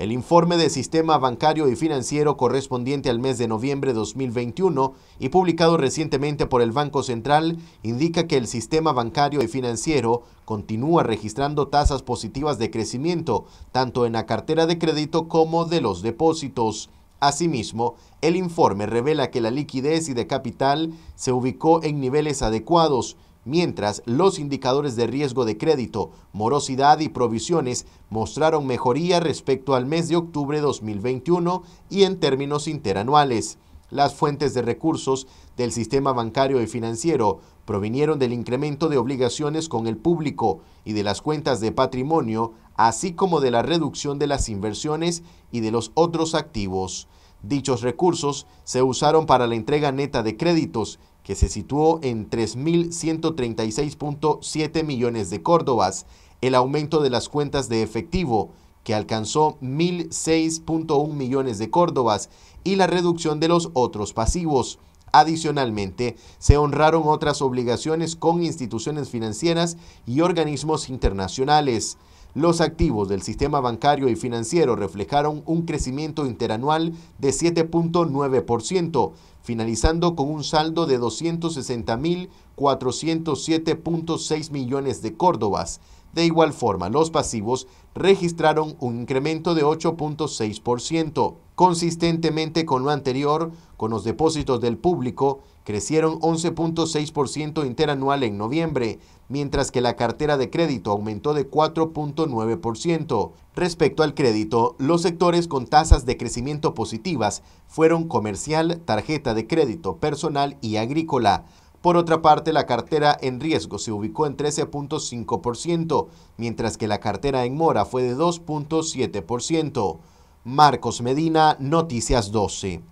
El informe de Sistema Bancario y Financiero correspondiente al mes de noviembre de 2021 y publicado recientemente por el Banco Central indica que el sistema bancario y financiero continúa registrando tasas positivas de crecimiento, tanto en la cartera de crédito como de los depósitos. Asimismo, el informe revela que la liquidez y de capital se ubicó en niveles adecuados, mientras los indicadores de riesgo de crédito, morosidad y provisiones mostraron mejoría respecto al mes de octubre 2021 y en términos interanuales. Las fuentes de recursos del sistema bancario y financiero provinieron del incremento de obligaciones con el público y de las cuentas de patrimonio, así como de la reducción de las inversiones y de los otros activos. Dichos recursos se usaron para la entrega neta de créditos que se situó en 3.136.7 millones de córdobas, el aumento de las cuentas de efectivo, que alcanzó 1.006.1 millones de córdobas, y la reducción de los otros pasivos. Adicionalmente, se honraron otras obligaciones con instituciones financieras y organismos internacionales. Los activos del sistema bancario y financiero reflejaron un crecimiento interanual de 7.9%, finalizando con un saldo de 260.407.6 millones de córdobas. De igual forma, los pasivos registraron un incremento de 8.6%. Consistentemente con lo anterior, con los depósitos del público, crecieron 11.6% interanual en noviembre, mientras que la cartera de crédito aumentó de 4.9%. Respecto al crédito, los sectores con tasas de crecimiento positivas fueron comercial, tarjeta de crédito personal y agrícola. Por otra parte, la cartera en riesgo se ubicó en 13.5%, mientras que la cartera en mora fue de 2.7%. Marcos Medina, Noticias 12.